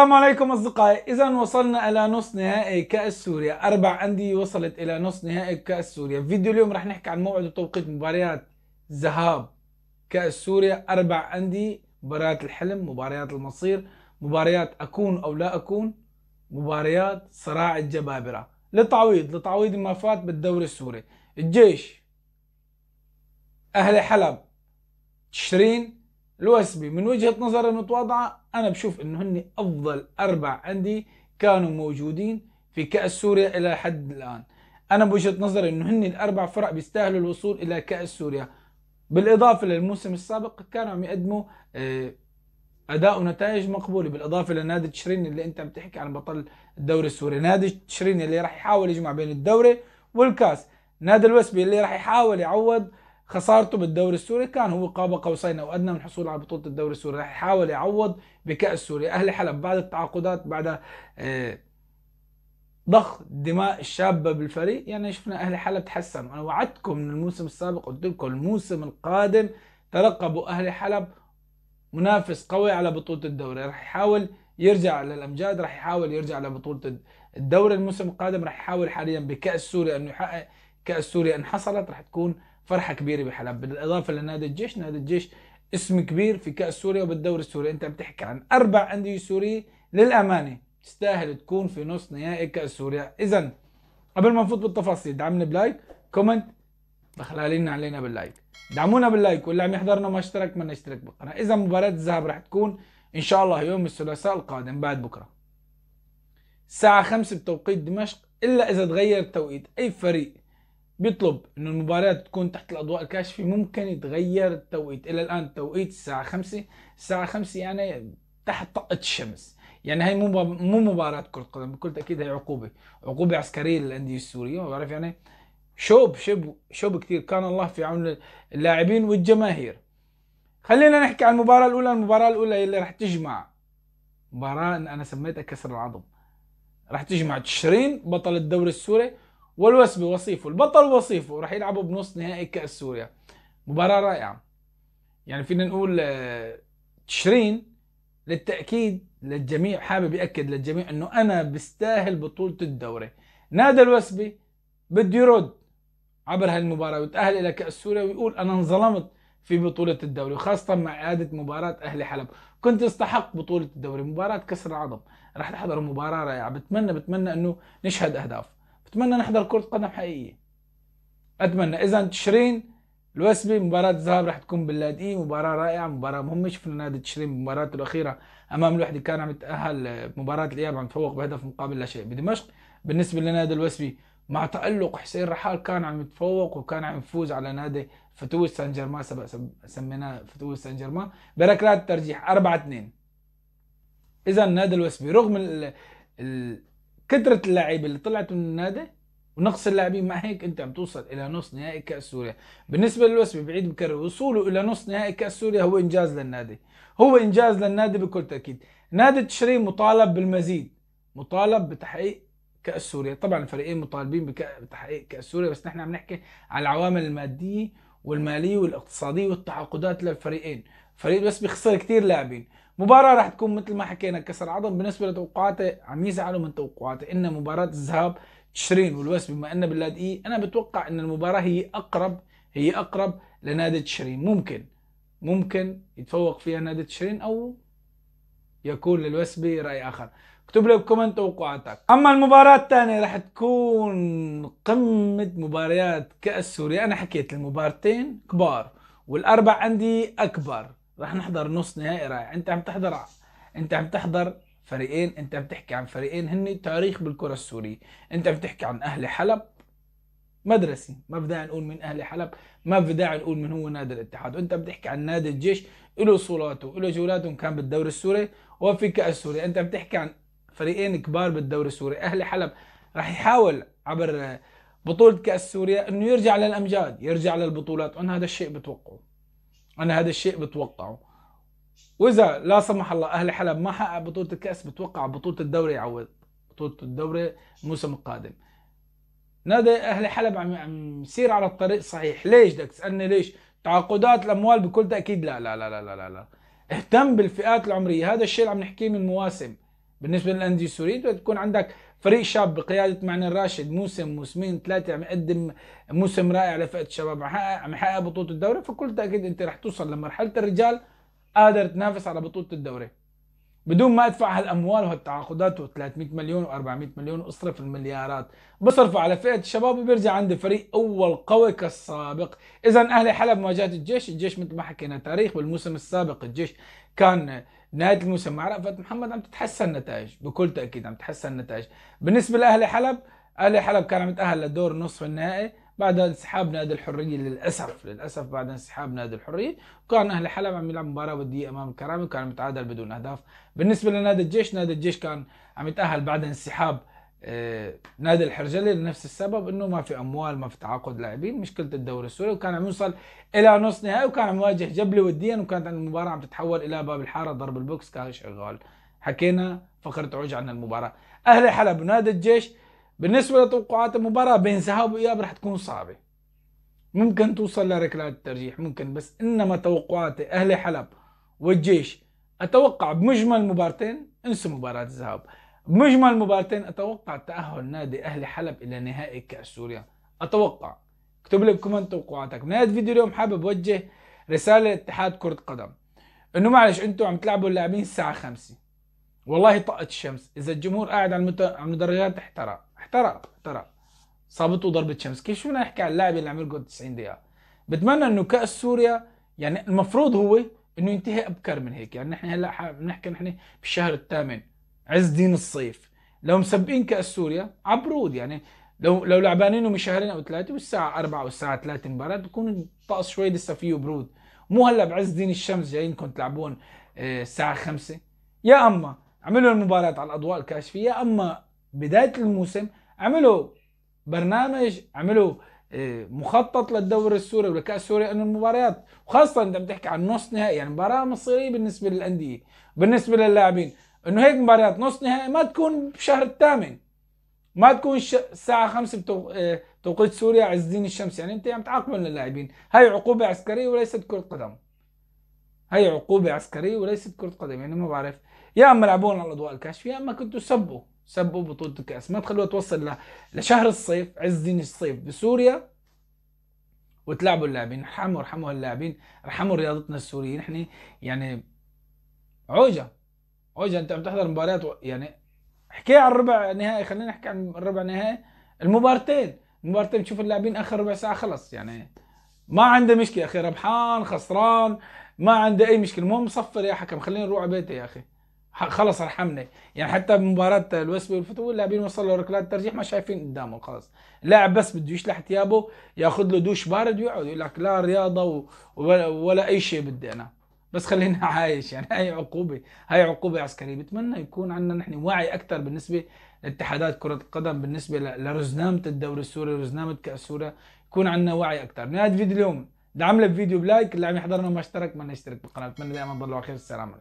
السلام عليكم اصدقائي اذا وصلنا الى نص نهائي كاس سوريا اربع انديه وصلت الى نص نهائي كاس سوريا فيديو اليوم رح نحكي عن موعد وتوقيت مباريات ذهاب كاس سوريا اربع انديه مباريات الحلم مباريات المصير مباريات اكون او لا اكون مباريات صراع الجبابره لتعويض لتعويض ما فات بالدوري السوري الجيش اهلي حلب تشرين الوسبي من وجهه نظر المتواضعه انا بشوف انه هن افضل اربع عندي كانوا موجودين في كاس سوريا الى حد الان انا بوجهه نظري انه هن الاربع فرق بيستاهلوا الوصول الى كاس سوريا بالاضافه للموسم السابق كانوا عم يقدموا آه، اداء ونتائج مقبوله بالاضافه لنادي تشرين اللي انت عم تحكي عن بطل الدوري السوري نادي تشرين اللي راح يحاول يجمع بين الدوري والكاس نادي الوسبي اللي راح يحاول يعوض خسارته بالدوري السوري كان هو قاب قوسين او ادنى من الحصول على بطوله الدوري السوري راح يحاول يعوض بكاس سوريا اهلي حلب بعد التعاقدات بعد آه، ضخ دماء الشابه بالفريق يعني شفنا اهلي حلب تحسنوا انا وعدتكم من الموسم السابق قلت لكم الموسم القادم ترقبوا اهلي حلب منافس قوي على بطوله الدوري راح يحاول يرجع للامجاد راح يحاول يرجع لبطوله الدوري الموسم القادم راح يحاول حاليا بكاس سوريا انه يحقق كاس سوريا ان حصلت راح تكون فرحه كبيره بحلب بالاضافه لنادي الجيش نادي الجيش اسم كبير في كاس سوريا وبالدوري السوري انت بتحكي عن اربع انديه سوريه للامانه تستاهل تكون في نص نهائي كاس سوريا اذا قبل ما نفوت بالتفاصيل دعمنا بلايك كومنت بخلالين علينا باللايك دعمونا باللايك واللي عم يحضرنا ما اشترك ما اشترك بالقناه اذا مباراه الذهب رح تكون ان شاء الله يوم الثلاثاء القادم بعد بكره الساعه 5 بتوقيت دمشق الا اذا تغير التوقيت اي فريق بيطلب انه المباراة تكون تحت الاضواء الكاشفة ممكن يتغير التوقيت الى الان التوقيت الساعة 5 الساعة 5 يعني تحت طاقة الشمس يعني هي مو مو مباراة كرة قدم بكل تأكيد هي عقوبة عقوبة عسكرية للأندية السورية بعرف يعني شوب شوب شوب كثير كان الله في عون اللاعبين والجماهير خلينا نحكي عن المباراة الأولى المباراة الأولى اللي رح تجمع مباراة أنا سميتها كسر العظم رح تجمع تشرين بطل الدوري السوري والوسمي وصيفه البطل وصيفه راح يلعبوا بنص نهائي كاس سوريا مباراه رائعه يعني فينا نقول آه، تشرين للتاكيد للجميع حابب ياكد للجميع انه انا بستاهل بطوله الدوري نادى الوسبي بده يرد عبر هالمباراه ويتاهل الى كاس سوريا ويقول انا انظلمت في بطوله الدوري وخاصه مع اعاده مباراه اهلي حلب كنت استحق بطوله الدوري مباراه كسر العظم رح نحضر مباراه رائعه بتمنى بتمنى انه نشهد اهداف أتمنى نحضر كرة قدم حقيقية أتمنى إذا تشرين الوسبي مباراة الذهاب راح تكون باللادي مباراة رائعة مباراة مهمة شفنا نادي تشرين مباراته الأخيرة أمام الوحدة كان عم يتأهل مباراة الإياب عم تفوق بهدف مقابل لا شيء بدمشق بالنسبة لنادي الوسبي مع تألق حسين رحال كان عم يتفوق وكان عم يفوز على نادي فتوس سان جيرمان سبق سميناه فتوس سان جيرمان بركلات الترجيح 4 2 إذا نادي الوسبي رغم ال ال كثره اللاعبين اللي طلعت من النادي ونقص اللاعبين مع هيك انت عم توصل الى نص نهائي كاس سوريا بالنسبه للوسبي بعيد بكرر وصوله الى نص نهائي كاس سوريا هو انجاز للنادي هو انجاز للنادي بكل تاكيد نادي تشرين مطالب بالمزيد مطالب بتحقيق كاس سوريا طبعا الفريقين مطالبين بتحقيق كاس سوريا بس نحن عم نحكي على العوامل الماديه والماليه والاقتصاديه والتعاقدات للفريقين فريق بس بيخسر كثير لاعبين مباراة راح تكون مثل ما حكينا كسر عظم بالنسبة لتوقعاتي عم يزعلوا من توقعاتي ان مباراة الذهاب تشرين والوس بما ان إي انا بتوقع ان المباراة هي اقرب هي اقرب لنادي تشرين ممكن ممكن يتفوق فيها نادي تشرين او يكون للوسبي راي اخر اكتب لي بكومنت توقعاتك اما المباراه الثانيه رح تكون قمه مباريات كاس سوريا انا حكيت المبارتين كبار والاربع عندي اكبر راح نحضر نص نهائي رائع انت عم تحضر انت عم تحضر فريقين انت عم تحكي عن فريقين هن تاريخ بالكره السوريه انت عم تحكي عن اهلي حلب مدرسي ما بدي نقول من اهلي حلب ما بدي نقول من هو نادي الاتحاد وانت بتحكي عن نادي الجيش له صولاته له جولاته كان بالدوري السوري وفي كاس سوريا انت بتحكي عن فريقين كبار بالدوري السوري اهلي حلب راح يحاول عبر بطوله كاس سوريا انه يرجع للامجاد يرجع للبطولات وانا هذا الشيء بتوقعه انا هذا الشيء بتوقعه واذا لا سمح الله اهل حلب ما حقق بطوله الكاس بتوقع بطوله الدوري يعوض بطوله الدوري الموسم القادم نادي اهلي حلب عم عم يسير على الطريق الصحيح ليش بدك تسالني ليش تعاقدات الاموال بكل تاكيد لا لا لا لا لا, لا. اهتم بالفئات العمريه هذا الشيء اللي عم نحكيه من مواسم بالنسبه للانديه السوريه تكون عندك فريق شاب بقياده معنى الراشد موسم موسمين ثلاثه عم يقدم موسم رائع لفئه الشباب عم يحقق عم يحقق بطوله الدوري فكل تاكيد انت رح توصل لمرحله الرجال قادر تنافس على بطوله الدوري بدون ما ادفع هالاموال وهالتعاقدات و300 مليون و400 مليون واصرف المليارات بصرف على فئه الشباب وبيرجع عندي فريق اول قوي كالسابق اذا اهلي حلب مواجهه الجيش الجيش مثل ما حكينا تاريخ بالموسم السابق الجيش كان نهايه الموسم مع رأفت محمد عم تتحسن النتائج بكل تاكيد عم تتحسن النتائج بالنسبه لاهلي حلب اهلي حلب كان عم يتاهل لدور نصف النهائي بعد انسحاب نادي الحريه للاسف للاسف بعد انسحاب نادي الحريه وكان اهلي حلب عم يلعب مباراه وديه امام الكرامي وكان متعادل بدون اهداف بالنسبه لنادي الجيش نادي الجيش كان عم يتاهل بعد انسحاب آه، نادي الحرجلي لنفس السبب انه ما في اموال ما في تعاقد لاعبين مشكله الدوري السوري وكان عم يوصل الى نص نهائي وكان عم يواجه جبلي وديا وكانت المباراه عم تتحول الى باب الحاره ضرب البوكس كان شغال حكينا فقره عوج عن المباراه اهلي حلب ونادي الجيش بالنسبه لتوقعات المباراه بين ذهاب واياب رح تكون صعبه ممكن توصل لركلات الترجيح ممكن بس انما توقعاتي اهلي حلب والجيش اتوقع بمجمل مبارتين انسوا مباراه الذهاب مجمل مباراتين اتوقع تاهل نادي اهلي حلب الى نهائي كاس سوريا اتوقع اكتب لي بكومنت توقعاتك من هذا الفيديو اليوم حابب اوجه رساله لاتحاد كره قدم انه معلش انتم عم تلعبوا اللاعبين الساعه 5 والله طقت الشمس اذا الجمهور قاعد على على المدرجات احترق احترق احترق صابته ضربه شمس كيف شو بدنا نحكي على اللاعب اللي عم يرقد 90 دقيقه بتمنى انه كاس سوريا يعني المفروض هو انه ينتهي ابكر من هيك يعني نحن هلا بنحكي نحن بالشهر الثامن عز دين الصيف لو مسبقين كاس سوريا عبرود يعني لو لو لعبانينهم شهرين او ثلاثه والساعه 4 والساعه 3 المباراه بكون الطقس شوي لسه فيه برود مو هلا بعز دين الشمس جايينكم تلعبون آه، الساعه 5 يا اما عملوا المباراه على الاضواء الكاشفه يا اما بدايه الموسم عملوا برنامج عملوا آه، مخطط للدوري السوري ولكاس سوريا انه المباريات وخاصه انت بتحكي عن نص نهائي يعني مباراه مصيريه بالنسبه للانديه بالنسبه للاعبين انه هيك مباريات نص نهائي ما تكون بشهر الثامن ما تكون الساعة 5 آه، بتوقيت سوريا عز الدين الشمس يعني انت عم تعاقب اللاعبين هاي عقوبة عسكرية وليست كرة قدم هاي عقوبة عسكرية وليست كرة قدم يعني ما بعرف يا اما لعبونا على الاضواء الكاشفة يا اما كنتوا سبوا سبوا بطولة الكأس ما تخلوها توصل لشهر الصيف عز الدين الصيف بسوريا وتلعبوا اللاعبين ارحموا ارحموا اللاعبين ارحموا رياضتنا السورية نحن يعني عوجة اوجا انت عم تحضر مباريات يعني احكي عن الربع نهائي خلينا نحكي عن الربع نهائي المبارتين المبارتين تشوف اللاعبين اخر ربع ساعه خلص يعني ما عنده مشكله اخي ربحان خسران ما عنده اي مشكله المهم صفر يا حكم خلينا نروح على بيتي يا اخي خلص ارحمني يعني حتى بمباراة الوسبي والفتو اللاعبين وصلوا ركلات ترجيح ما شايفين قدامهم خلاص لاعب بس بده يشلح ثيابه ياخذ له دوش بارد ويقعد يقول لك لا رياضه ولا, ولا اي شيء بدي انا بس خلينا عايش يعني هاي عقوبه هاي عقوبه عسكريه بتمنى يكون عندنا نحن وعي اكثر بالنسبه لاتحادات كره القدم بالنسبه لرزنامه الدوري السوري رزنامه كاس سوريا يكون عندنا وعي اكثر نهايه فيديو اليوم دعمنا بفيديو بلايك اللي عم يحضرنا وما اشترك ما نشترك بالقناه بتمنى دائما تضلوا على خير السلام عليكم